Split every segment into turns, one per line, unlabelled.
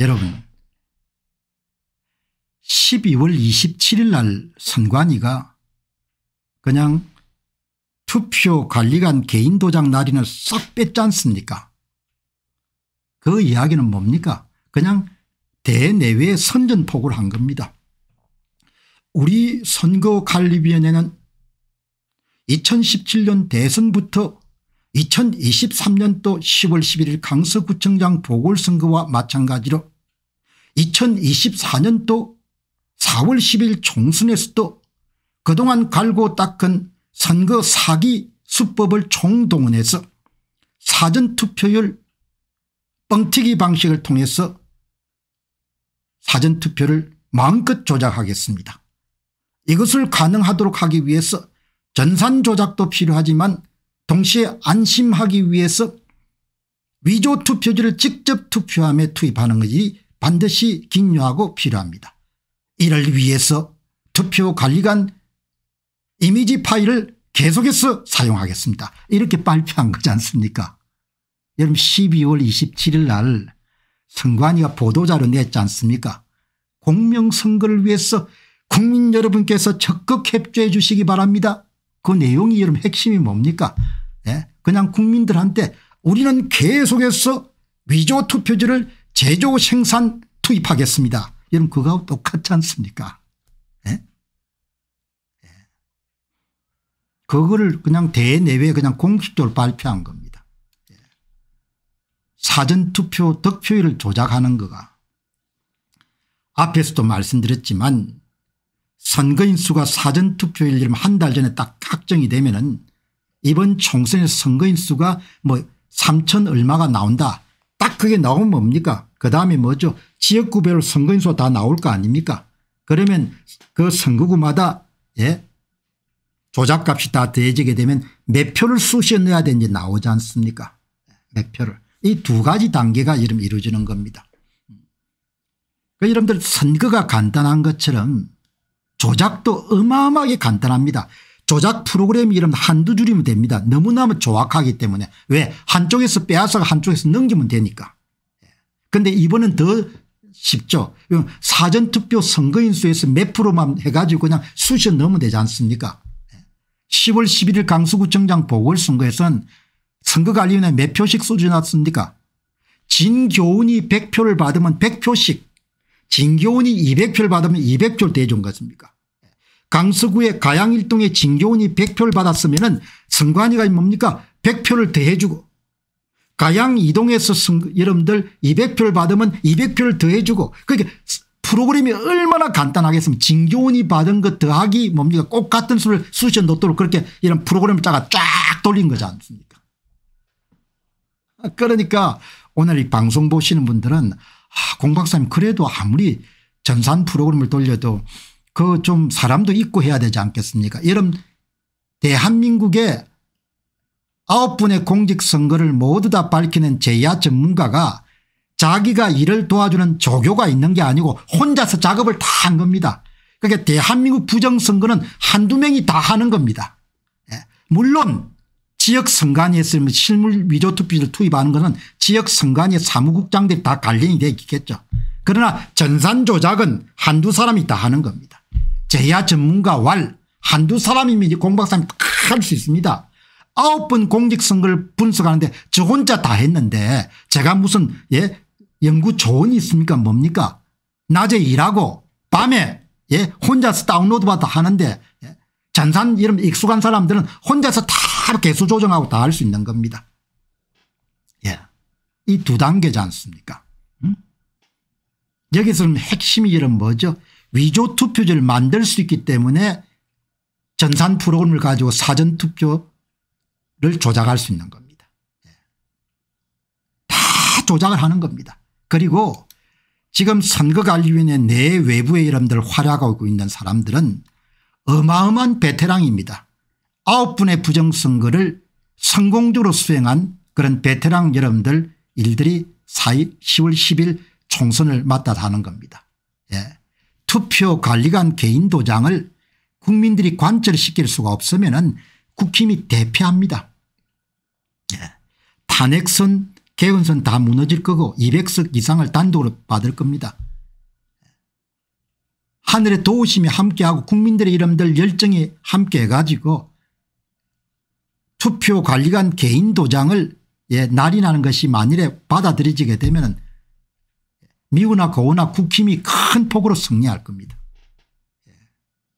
여러분 12월 27일 날 선관위가 그냥 투표관리관 개인 도장 날인을 싹 뺐지 않습니까 그 이야기는 뭡니까 그냥 대내외 선전폭을 한 겁니다. 우리 선거관리위원회는 2017년 대선부터 2023년도 10월 11일 강서구청장 보궐선거와 마찬가지로 2024년도 4월 10일 총선에서도 그동안 갈고 닦은 선거 사기 수법을 총동원해서 사전투표율 뻥튀기 방식을 통해서 사전투표를 마음껏 조작하겠습니다. 이것을 가능하도록 하기 위해서 전산조작도 필요하지만 동시에 안심하기 위해서 위조 투표지를 직접 투표함에 투입하는 것이 반드시 긴요하고 필요합니다. 이를 위해서 투표관리관 이미지 파일을 계속해서 사용하겠습니다. 이렇게 발표한 거지 않습니까 여러분 12월 27일 날 선관위가 보도자료 냈지 않습니까 공명선거를 위해서 국민 여러분께서 적극 협조해 주시기 바랍니다. 그 내용이 여러분 핵심이 뭡니까 예? 그냥 국민들한테 우리는 계속해서 위조 투표지를 제조 생산 투입하겠습니다. 여러분 그거하고 똑같지 않습니까 예? 예. 그거를 그냥 대내외 그냥 공식적으로 발표한 겁니다. 예. 사전투표 득표율을 조작하는 거가 앞에서도 말씀드렸지만 선거인 수가 사전투표일 이면 한 달 전에 딱 확정이 되면 은 이번 총선에서 선거인 수가 뭐 3천 얼마가 나온다. 딱 그게 나오면 뭡니까 그다음에 뭐죠 지역구별로 선거인 수가 다 나올 거 아닙니까 그러면 그 선거구마다 예 조작값이 다 더해지게 되면 몇 표를 쑤셔넣어야 되는지 나오지 않습니까 몇 표를 이 두 가지 단계가 이름 이루어지는 겁니다. 그 여러분들 선거가 간단한 것처럼 조작도 어마어마하게 간단합니다. 조작 프로그램이 름 한두 줄이면 됩니다. 너무나무 조악하기 때문에. 왜? 한쪽에서 빼앗아 한쪽에서 넘기면 되니까. 예. 근데 이번엔 더 쉽죠. 사전투표 선거인 수에서 몇 프로만 해가지고 그냥 수시 넣으면 되지 않습니까 10월 예. 11일 강서구청장 보궐선거에서는 선거관리위원회 몇 표씩 쏟아놨습니까 진교훈이 100표를 받으면 100표씩 진교훈이 200표를 받으면 200표 대중 같습니까 강서구의 가양일동의 진교훈이 100표를 받았으면 은 선관위가 뭡니까 100표를 더해주고 가양 이동에서 여러분들 200표를 받으면 200표를 더해주고 그러니까 프로그램이 얼마나 간단하겠습니까 진교훈이 받은 것 더하기 뭡니까 꼭 같은 수를 수시에 놓도록 그렇게 이런 프로그램을 짜가 쫙 돌린 거지 않습니까 그러니까 오늘 이 방송 보시는 분들은 아, 공 박사님 그래도 아무리 전산 프로그램을 돌려도 그 좀 사람도 있고 해야 되지 않겠습니까? 여러분 대한민국의 아홉 분의 공직선거를 모두 다 밝히는 제야 전문가가 자기가 일을 도와주는 조교가 있는 게 아니고 혼자서 작업을 다 한 겁니다. 그러니까 대한민국 부정선거는 한두 명이 다 하는 겁니다. 예. 물론 지역 선관위에 있으면 실물 위조 투표지를 투입하는 것은 지역 선관위 사무국장들이 다 관련이 되어 있겠죠. 그러나 전산 조작은 한두 사람이 다 하는 겁니다. 제야 전문가 왈 한두 사람이면 공박사님 다할 수 있습니다. 아홉 번 공직선거를 분석하는데 저 혼자 다 했는데 제가 무슨 예 연구 조언이 있습니까 뭡니까 낮에 일하고 밤에 예 혼자서 다운로드 받아 하는데 예? 전산 이름 익숙한 사람들은 혼자서 다 바로 개수 조정하고 다 할 수 있는 겁니다. 예. 이 두 단계지 않습니까? 음? 여기서는 핵심이 이런 뭐죠? 위조 투표제를 만들 수 있기 때문에 전산 프로그램을 가지고 사전 투표를 조작할 수 있는 겁니다. 예. 다 조작을 하는 겁니다. 그리고 지금 선거관리위원회 내 외부의 이름들 활약하고 있는 사람들은 어마어마한 베테랑입니다. 아홉 분의 부정선거를 성공적으로 수행한 그런 베테랑 여러분들 일들이 4일 10월 10일 총선을 맞다 하는 겁니다. 예. 투표관리관 개인 도장을 국민들이 관철시킬 수가 없으면 국힘이 대패합니다. 예. 탄핵선 개헌선 다 무너질 거고 200석 이상을 단독으로 받을 겁니다. 하늘의 도우심이 함께하고 국민들의 이름들 열정이 함께해가지고 투표관리관 개인 도장을 예, 날인하는 것이 만일에 받아들여지게 되면 미우나 고우나 국힘이 큰 폭으로 승리할 겁니다. 예.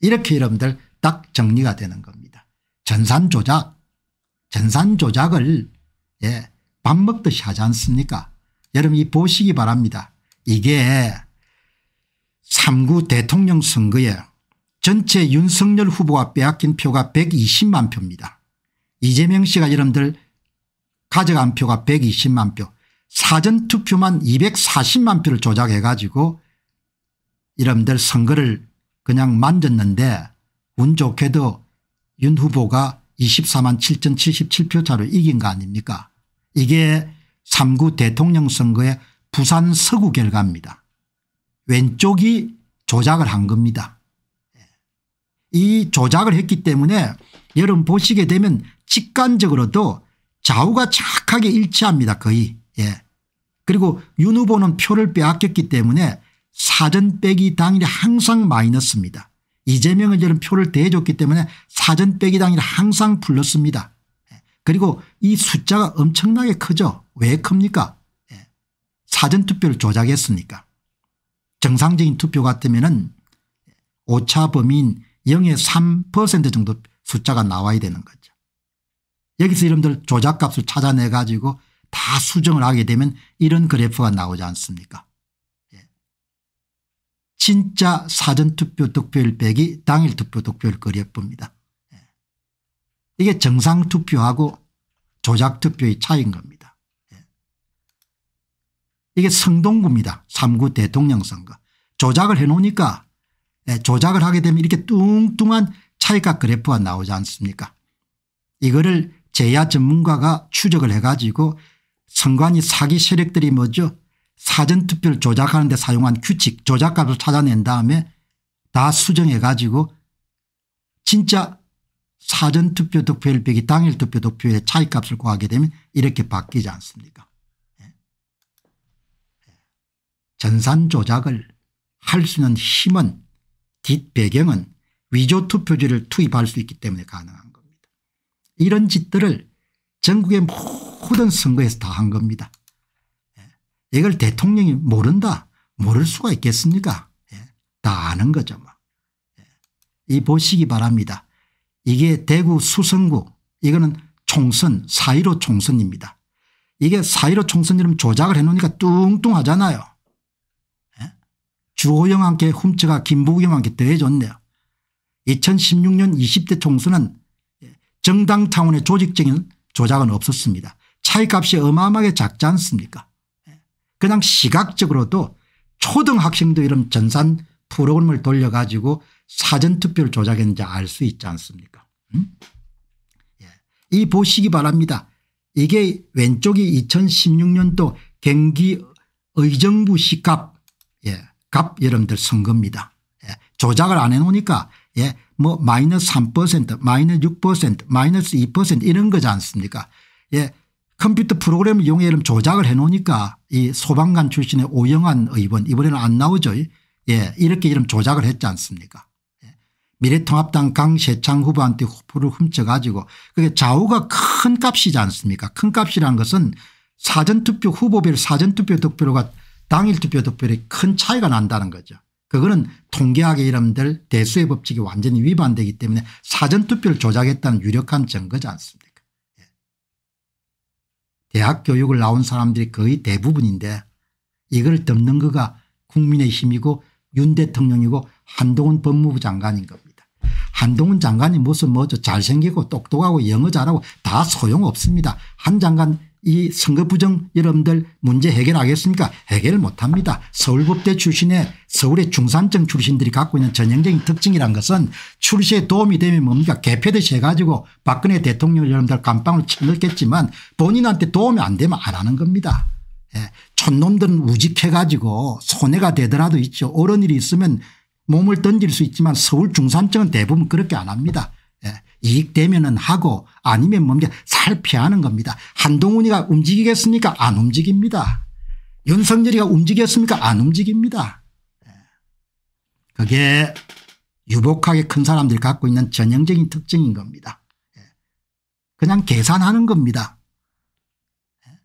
이렇게 여러분들 딱 정리가 되는 겁니다. 전산조작 전산조작을 예, 밥 먹듯이 하지 않습니까 여러분 이 보시기 바랍니다. 이게 3구 대통령 선거에 전체 윤석열 후보가 빼앗긴 표가 120만 표입니다. 이재명 씨가 여러분들 가져간 표가 120만 표 사전투표만 240만 표를 조작해 가지고 여러분들 선거를 그냥 만졌는데 운 좋게도 윤 후보가 24만 7,077표 차로 이긴 거 아닙니까 이게 3구 대통령 선거의 부산 서구 결과입니다. 왼쪽이 조작을 한 겁니다. 이 조작을 했기 때문에 여러분 보시게 되면 직관적으로도 좌우가 착하게 일치합니다 거의 예. 그리고 윤 후보는 표를 빼앗겼기 때문에 사전 빼기 당일에 항상 마이너스입니다. 이재명은 저는 표를 대해줬기 때문에 사전 빼기 당일에 항상 불렀습니다. 예. 그리고 이 숫자가 엄청나게 크죠. 왜 큽니까? 예. 사전투표를 조작했으니까. 정상적인 투표 같으면 은 오차 범인 0의 3% 정도 숫자가 나와야 되는 거죠. 여기서 여러분들 조작값을 찾아내 가지고 다 수정을 하게 되면 이런 그래프가 나오지 않습니까 예. 진짜 사전투표 득표율 빼기 당일투표 득표율 그래프입니다. 예. 이게 정상투표하고 조작투표의 차이인 겁니다. 예. 이게 성동구입니다. 3구 대통령 선거. 조작을 해놓으니까 예, 조작을 하게 되면 이렇게 뚱뚱한 차이값 그래프가 나오지 않습니까 이거를 제야 전문가가 추적을 해 가지고 선관위 사기 세력들이 뭐죠 사전투표를 조작하는 데 사용한 규칙 조작값을 찾아낸 다음에 다 수정해 가지고 진짜 사전투표 득표율 빼기 당일 투표 득표율의 차이값을 구하게 되면 이렇게 바뀌지 않습니까 예. 예. 전산 조작을 할 수 있는 힘은 뒷배경은 위조 투표지를 투입할 수 있기 때문에 가능한 겁니다. 이런 짓들을 전국의 모든 선거에서 다 한 겁니다. 예. 이걸 대통령이 모른다 모를 수가 있겠습니까 예. 다 아는 거죠. 뭐. 예. 이 보시기 바랍니다. 이게 대구 수성구 이거는 총선 4.15 총선입니다. 이게 4.15 총선이라면 조작을 해놓으니까 뚱뚱하잖아요. 주호영한께 훔쳐가 김부겸한께 더해줬네요. 2016년 20대 총선은 정당 차원의 조직적인 조작은 없었습니다. 차이값이 어마어마하게 작지 않습니까 예. 그냥 시각적으로도 초등학생도 이런 전산 프로그램을 돌려가지고 사전투표를 조작했는지 알 수 있지 않습니까 음? 예. 이 보시기 바랍니다. 이게 왼쪽이 2016년도 경기 의정부 시값 값 여러분들 선겁니다. 예. 조작을 안 해놓으니까 예. 뭐 마이너스 3% 마이너스 6% 마이너스 2% 이런 거지 않습니까 예. 컴퓨터 프로그램 이용해 이런 조작을 해놓으니까 이 소방관 출신의 오영환 의원 이번에는 안 나오죠. 예. 이렇게 이름 조작을 했지 않습니까 예, 미래통합당 강세창 후보한테 후보를 훔쳐가지고 그게 좌우가 큰 값이지 않습니까 큰 값이라는 것은 사전투표 후보별 사전투표 득표로가 당일 투표 득표율이 큰 차이가 난다는 거죠. 그거는 통계학의 이름들 대수의 법칙이 완전히 위반되기 때문에 사전투표를 조작했다는 유력한 증거지 않습니까 예. 대학 교육을 나온 사람들이 거의 대부분인데 이걸 덮는 거가 국민의 힘이고 윤 대통령이고 한동훈 법무부 장관인 겁니다. 한동훈 장관이 무슨 뭐 저 잘생기고 똑똑하고 영어 잘하고 다 소용없습니다. 한 장관 이 선거 부정 여러분들 문제 해결하겠습니까 해결 못합니다. 서울법대 출신의 서울의 중산층 출신들이 갖고 있는 전형적인 특징이란 것은 출시에 도움이 되면 뭡니까 개표듯이 해가지고 박근혜 대통령 여러분들 감방을 쳐넣겠지만 본인한테 도움이 안 되면 안 하는 겁니다. 예. 촌놈들은 우직해가지고 손해가 되더라도 있죠. 옳은 일이 있으면 몸을 던질 수 있지만 서울 중산층은 대부분 그렇게 안 합니다. 이익되면은 하고 아니면 뭔가 살 피하는 겁니다. 한동훈이가 움직이겠습니까 안 움직입니다. 윤석열이가 움직였습니까 안 움직입니다. 예. 그게 유복하게 큰사람들 갖고 있는 전형적인 특징인 겁니다. 예. 그냥 계산하는 겁니다. 예.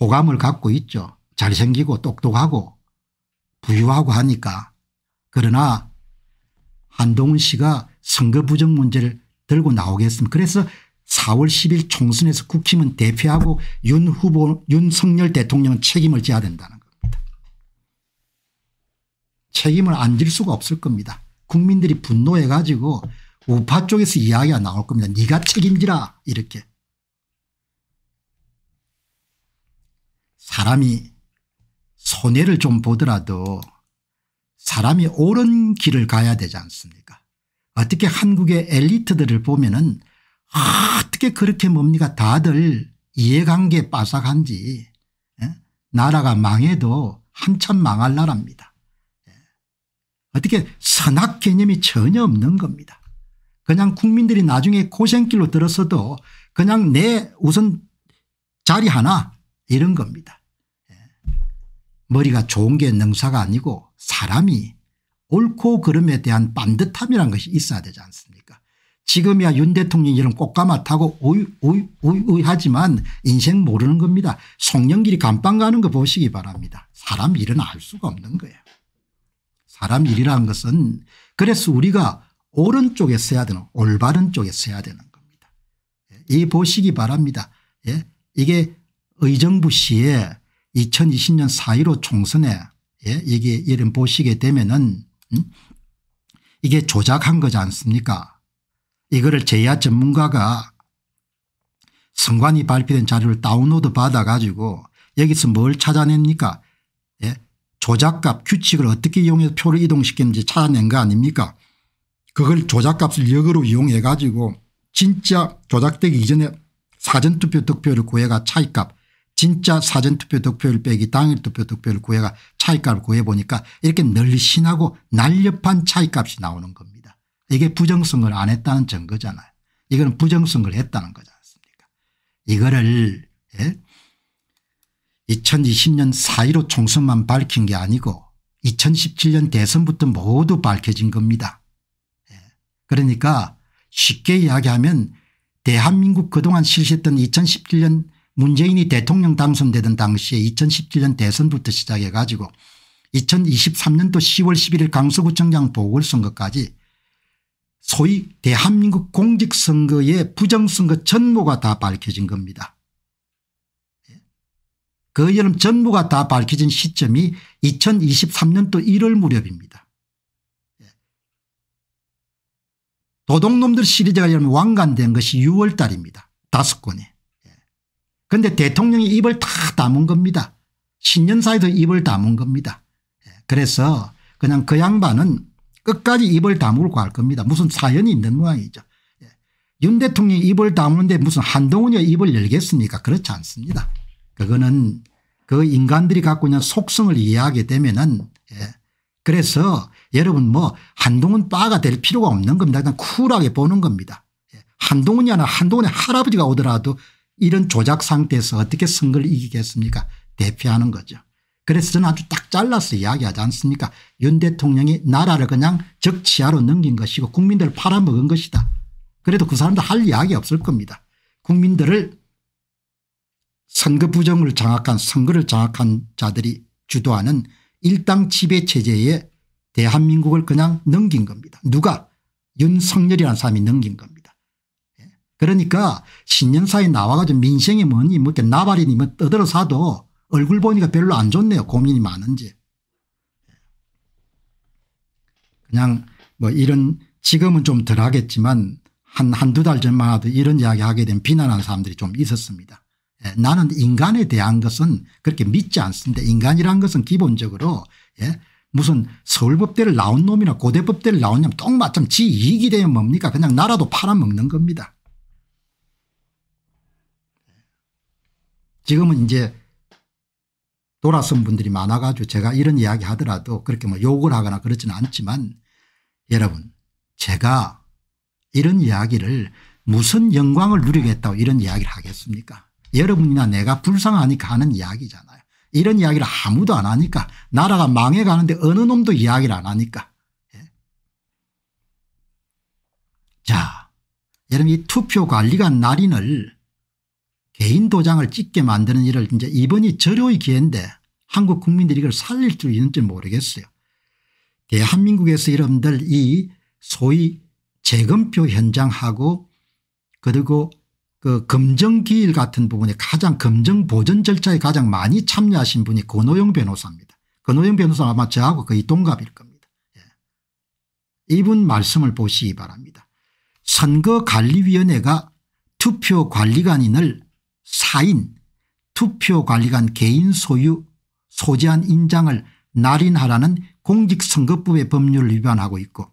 호감을 갖고 있죠. 잘생기고 똑똑하고 부유하고 하니까 그러나 한동훈 씨가 선거 부정 문제를 들고 나오겠습니다. 그래서 4월 10일 총선에서 국힘은 대표하고 윤 후보 윤석열 대통령은 책임을 져야 된다는 겁니다. 책임을 안 질 수가 없을 겁니다. 국민들이 분노해 가지고 우파 쪽에서 이야기가 나올 겁니다. 네가 책임지라 이렇게. 사람이 손해를 좀 보더라도 사람이 옳은 길을 가야 되지 않습니까 어떻게 한국의 엘리트들을 보면은 어떻게 그렇게 뭡니까 다들 이해관계에 빠삭한지 예? 나라가 망해도 한참 망할 나라입니다. 예. 어떻게 선악 개념이 전혀 없는 겁니다. 그냥 국민들이 나중에 고생길로 들었어도 그냥 내 우선 자리 하나 이런 겁니다. 예. 머리가 좋은 게 능사가 아니고 사람이 옳고 그름에 대한 반듯함이라는 것이 있어야 되지 않습니까 지금이야 윤대통령이 이런 꽃가마 타고 우이우이우이하지만 인생 모르는 겁니다. 송년길이 감방 가는 거 보시기 바랍니다. 사람 일은 알 수가 없는 거예요. 사람 일이라는 것은 그래서 우리가 오른쪽에 서야 되는 올바른 쪽에 서야 되는 겁니다. 예, 이 보시기 바랍니다. 예? 이게 의정부 시에 2020년 4.15 총선에 예? 이게 이름 보시게 되면은 이게 조작한 거지 않습니까 이거를 제야 전문가가 선관위 발표된 자료를 다운로드 받아 가지고 여기서 뭘 찾아냅니까 예? 조작값 규칙을 어떻게 이용해서 표를 이동시켰는지 찾아낸 거 아닙니까 그걸 조작값을 역으로 이용해 가지고 진짜 조작되기 이전에 사전투표 득표를 구해가 차이값 진짜 사전투표 득표율 빼기 당일투표 득표율 구해가 차이값을 구해보니까 이렇게 널신하고 리 날렵한 차이값이 나오는 겁니다. 이게 부정선거를 안 했다는 증거잖아요. 이거는 부정선거를 했다는 거지 않습니까 이거를 예? 2020년 4.15 총선만 밝힌 게 아니고 2017년 대선부터 모두 밝혀진 겁니다. 예. 그러니까 쉽게 이야기하면 대한민국 그동안 실시했던 2017년 문재인이 대통령 당선되던 당시에 2017년 대선부터 시작해 가지고 2023년도 10월 11일 강서구청장 보궐선거까지 소위 대한민국 공직선거의 부정선거 전모가 다 밝혀진 겁니다. 예. 그 여름 전부가다 밝혀진 시점이 2023년도 1월 무렵입니다. 예. 도둑놈들 시리즈가 여름 왕관된 것이 6월 달입니다. 다섯 건에. 그런데 대통령이 입을 다 담은 겁니다. 신년사에도 입을 담은 겁니다. 예, 그래서 그냥 그 양반은 끝까지 입을 다물고 할 겁니다. 무슨 사연이 있는 모양이죠. 예, 윤 대통령이 입을 다무는데 무슨 한동훈이 입을 열겠습니까 그렇지 않습니다. 그거는 그 인간들이 갖고 있는 속성을 이해하게 되면은 예. 그래서 여러분 뭐 한동훈 빠가 될 필요가 없는 겁니다. 그냥 쿨하게 보는 겁니다. 예. 한동훈이 아니라 한동훈의 할아버지가 오더라도 이런 조작 상태에서 어떻게 선거를 이기겠습니까 대표하는 거죠. 그래서 저는 아주 딱 잘라서 이야기하지 않습니까 윤 대통령이 나라를 그냥 적치하로 넘긴 것이고 국민들을 팔아먹은 것이다. 그래도 그 사람도 할 이야기 없을 겁니다. 국민들을 선거 부정을 장악한 선거를 장악한 자들이 주도하는 일당 지배 체제에 대한민국을 그냥 넘긴 겁니다. 누가 윤석열이라는 사람이 넘긴 겁니다. 그러니까 신년사에 나와가지고 민생이 뭐니 뭐 이렇게 나발이니 뭐 떠들어 사도 얼굴 보니까 별로 안 좋네요. 고민이 많은지. 그냥 뭐 이런 지금은 좀 덜 하겠지만 한 한두 달 전만 하도 이런 이야기 하게 되면 비난하는 사람들이 좀 있었습니다. 예, 나는 인간에 대한 것은 그렇게 믿지 않습니다. 인간이란 것은 기본적으로 예, 무슨 서울법대를 나온 놈이나 고대법대를 나온놈 똥맞춤지 이익이 되면 뭡니까 그냥 나라도 팔아먹는 겁니다. 지금은 이제 돌아선 분들이 많아가지고 제가 이런 이야기 하더라도 그렇게 뭐 욕을 하거나 그렇지는 않지만 여러분 제가 이런 이야기를 무슨 영광을 누리겠다고 이런 이야기를 하겠습니까 여러분이나 내가 불쌍하니까 하는 이야기잖아요. 이런 이야기를 아무도 안 하니까 나라가 망해가는데 어느 놈도 이야기를 안 하니까. 예. 자 여러분 이 투표 관리관 날인을 개인 도장을 찍게 만드는 일을 이제 이번이 절호의 기회인데 한국 국민들이 이걸 살릴 줄 있는지 모르겠어요. 대한민국에서 여러분들 이 소위 재검표 현장하고 그리고 그 검정기일 같은 부분에 가장 검정보전 절차에 가장 많이 참여하신 분이 권호영 변호사입니다. 권호영 변호사 아마 저하고 거의 동갑일 겁니다. 예. 이분 말씀을 보시기 바랍니다. 선거관리위원회가 투표관리관인을 사인 투표관리관 개인 소유 소재한 인장을 날인하라는 공직선거법의 법률을 위반하고 있고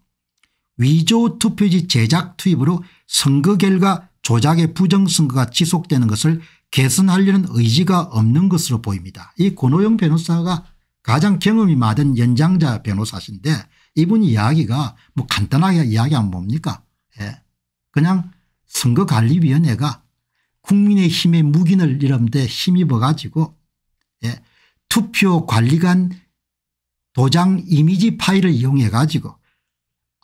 위조 투표지 제작 투입으로 선거 결과 조작의 부정선거가 지속되는 것을 개선하려는 의지가 없는 것으로 보입니다. 이 고노영 변호사가 가장 경험이 많은 연장자 변호사신데 이분 이야기가 뭐 간단하게 이야기하면 뭡니까 예. 그냥 선거관리위원회가 국민의힘의 묵인을 이런데 힘입어 가지고 예, 투표 관리관 도장 이미지 파일을 이용해 가지고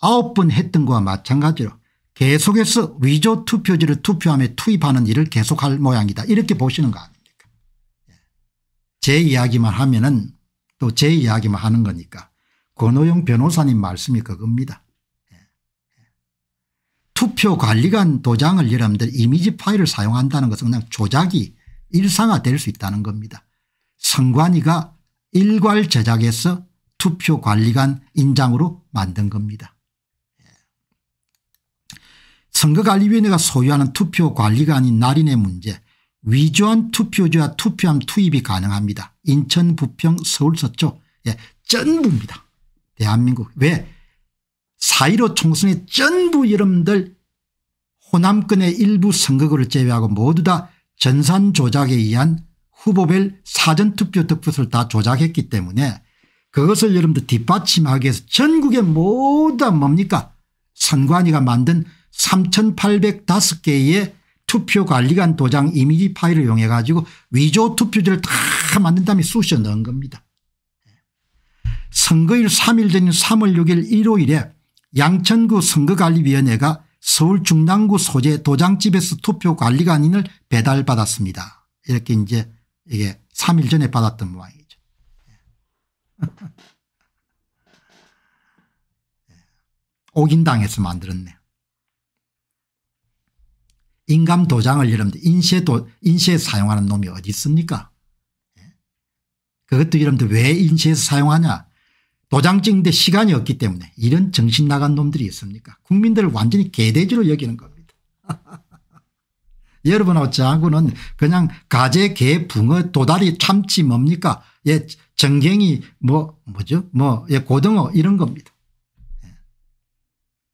아홉 번 했던 것과 마찬가지로 계속해서 위조 투표지를 투표함에 투입하는 일을 계속할 모양이다 이렇게 보시는 거 아닙니까 예. 제 이야기만 하면 은또 제 이야기만 하는 거니까 권호영 변호사님 말씀이 그겁니다. 투표관리관 도장을 여러분들 이미지 파일을 사용한다는 것은 그냥 조작이 일상화될 수 있다는 겁니다. 선관위가 일괄 제작해서 투표관리관 인장으로 만든 겁니다. 예. 선거관리위원회가 소유하는 투표관리관인 날인의 문제 위조한 투표지와 투표함 투입이 가능합니다. 인천 부평 서울 서초 예, 전부입니다. 대한민국 왜4.15 총선의 전부 여러분들 호남권의 일부 선거구를 제외하고 모두 다 전산 조작에 의한 후보별 사전투표 득표수를 다 조작했기 때문에 그것을 여러분들 뒷받침하기 위해서 전국의 모두 다 뭡니까 선관위가 만든 3805개의 투표관리관 도장 이미지 파일을 이용해 가지고 위조 투표지를 다 만든 다음에 쑤셔 넣은 겁니다. 선거일 3일 전인 3월 6일 일요일에 양천구 선거관리위원회가 서울 중랑구 소재 도장집에서 투표관리관인을 배달받았습니다. 이렇게 이제 이게 3일 전에 받았던 모양이죠. 예. 옥인당에서 만들었네. 요 인감 도장을 여러분들 인쇄 도, 인쇄 사용하는 놈이 어디 있습니까? 예. 그것도 여러분들 왜 인쇄해서 사용하냐? 도장 찍는데 시간이 없기 때문에 이런 정신 나간 놈들이 있습니까 국민들을 완전히 개돼지로 여기는 겁니다. 여러분하고 저하고는 그냥 가재 개 붕어 도다리 참치 뭡니까 예 정갱이 뭐 뭐죠 뭐 예, 고등어 이런 겁니다. 예.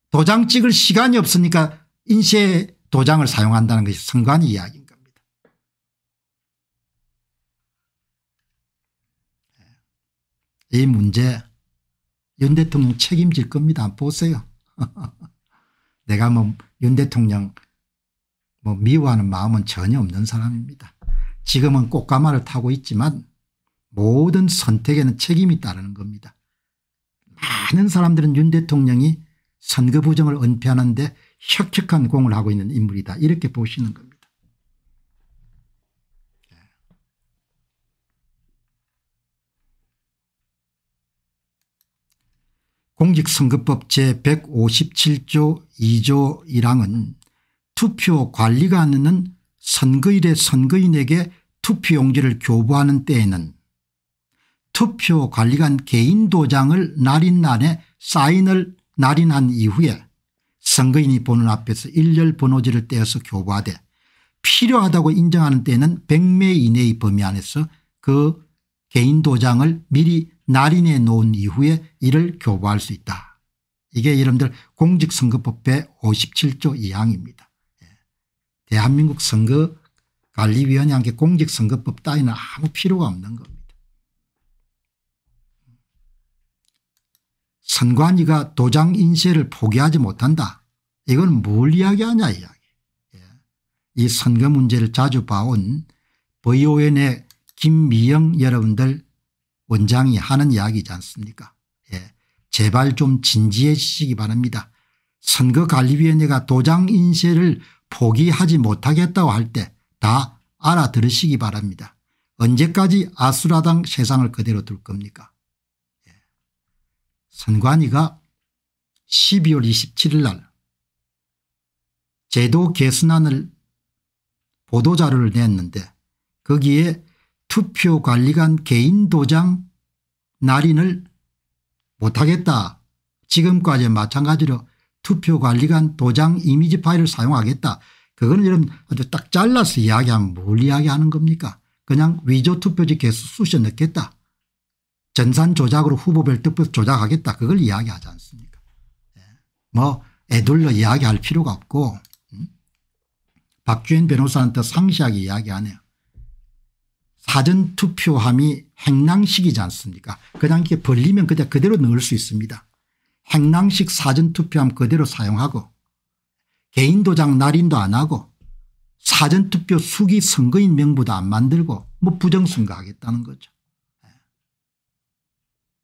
도장 찍을 시간이 없으니까 인쇄 도장을 사용한다는 것이 선관위 이야기인 겁니다. 예. 이 문제 윤 대통령 책임질 겁니다. 보세요. 내가 뭐 윤 대통령 뭐 미워하는 마음은 전혀 없는 사람입니다. 지금은 꽃가마를 타고 있지만 모든 선택에는 책임이 따르는 겁니다. 많은 사람들은 윤 대통령이 선거 부정을 은폐하는데 혁혁한 공을 하고 있는 인물이다 이렇게 보시는 겁니다. 공직선거법 제157조 2조 1항은 투표 관리관은 선거일에 선거인에게 투표용지를 교부하는 때에는 투표관리관 개인 도장을 날인 날에 사인을 날인한 이후에 선거인이 보는 앞에서 일렬 번호지를 떼어서 교부하되 필요하다고 인정하는 때에는 100매 이내의 범위 안에서 그 개인 도장을 미리 날인에 놓은 이후에 이를 교부할 수 있다. 이게 여러분들 공직선거법의 57조 2항입니다. 예. 대한민국 선거관리위원회한테 공직선거법 따위는 아무 필요가 없는 겁니다. 선관위가 도장 인쇄를 포기하지 못한다. 이건 뭘 이야기하냐 이야기. 예. 이 선거 문제를 자주 봐온 VON의 김미영 여러분들 원장이 하는 이야기지 않습니까 예. 제발 좀진지해주시기 바랍니다. 선거관리위원회가 도장 인쇄를 포기하지 못하겠다고 할 때 다 알아들으시기 바랍니다. 언제까지 아수라당 세상을 그대로 둘 겁니까 예. 선관위가 12월 27일 날 제도 개선안을 보도자료를 냈는데 거기에 투표관리관 개인 도장 날인을 못하겠다. 지금까지 마찬가지로 투표관리관 도장 이미지 파일을 사용하겠다. 그건 여러분 아주 딱 잘라서 이야기하면 뭘 이야기하는 겁니까 그냥 위조 투표지 계속 쑤셔 넣겠다. 전산 조작으로 후보별 득표 조작하겠다. 그걸 이야기하지 않습니까 예. 뭐 애둘러 이야기할 필요가 없고 음? 박주현 변호사한테 상시하게 이야기하네요. 사전투표함이 행랑식이지 않습니까 그 당시에 벌리면 그냥 그대로 넣을 수 있습니다. 행랑식 사전투표함 그대로 사용하고 개인도장 날인도 안 하고 사전투표 수기 선거인 명부도 안 만들고 뭐 부정선거 하겠다는 거죠. 예.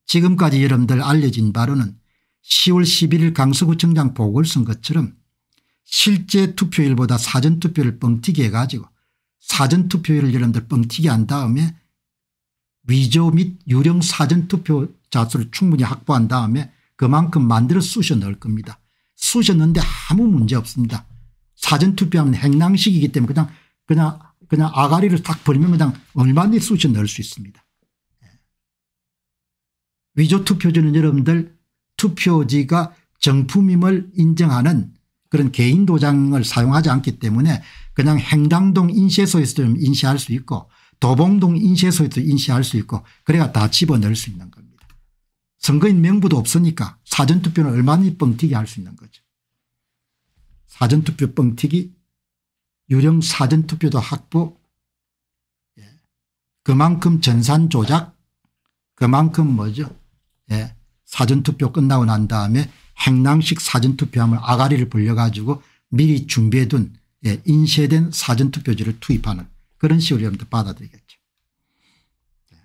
지금까지 여러분들 알려진 바로는 10월 11일 강서구청장 보궐선거처럼 실제 투표일보다 사전투표를 뻥튀기 해가지고 사전투표율을 여러분들 뻥튀기 한 다음에 위조 및 유령 사전투표 자수를 충분히 확보한 다음에 그만큼 만들어 쑤셔 넣을 겁니다. 쑤셨는데 아무 문제 없습니다. 사전투표하면 행랑식이기 때문에 그냥 그냥 그냥 아가리를 탁 벌면 그냥 얼마든지 쑤셔 넣을 수 있습니다. 예. 위조 투표지는 여러분들 투표지가 정품임을 인정하는 그런 개인 도장을 사용하지 않기 때문에 그냥 행당동 인쇄소에서도 인쇄할 수 있고 도봉동 인쇄소에도 서 인쇄할 수 있고 그래야 다 집어넣을 수 있는 겁니다. 선거인 명부도 없으니까 사전투표는 얼마든 뻥튀기 할 수 있는 거죠. 사전투표 뻥튀기 유령 사전투표도 확보 예. 그만큼 전산 조작 그만큼 뭐죠 예. 사전투표 끝나고 난 다음에 행랑식 사전투표함을 아가리를 벌려가지고 미리 준비해둔 예, 인쇄된 사전투표지를 투입하는 그런 식으로 여러분들 받아들이겠죠. 예.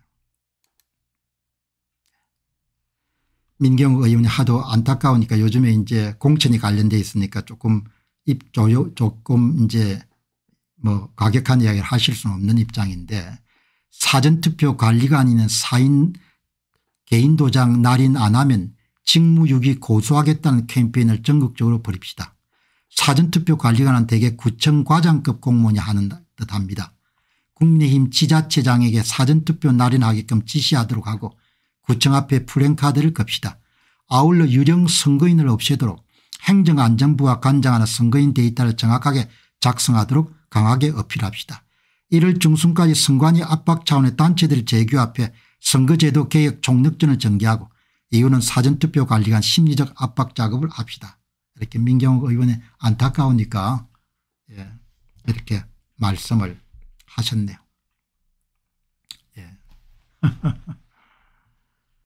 민경 의원이 하도 안타까우니까 요즘에 이제 공천이 관련돼 있으니까 조금 입 조요 조금 이제 뭐 과격한 이야기를 하실 수는 없는 입장인데 사전투표 관리관이는 인 개인 도장 날인 안 하면 직무유기 고소하겠다는 캠페인을 전국적으로 벌입시다. 사전투표 관리관은 대개 구청 과장급 공무원이 하는 듯합니다. 국민의힘 지자체장에게 사전투표 날인하게끔 지시하도록 하고 구청 앞에 플랜카드를 겁시다. 아울러 유령 선거인을 없애도록 행정안전부가 관장하는 선거인 데이터를 정확하게 작성하도록 강하게 어필합시다. 1월 중순까지 선관위 압박 차원의 단체들 을제규 앞에 선거제도 개혁 총력전을 전개하고 이유는 사전투표 관리관 심리적 압박 작업을 합시다. 이렇게 민경욱 의원이 안타까우니까 예, 이렇게 말씀을 하셨네요. 예.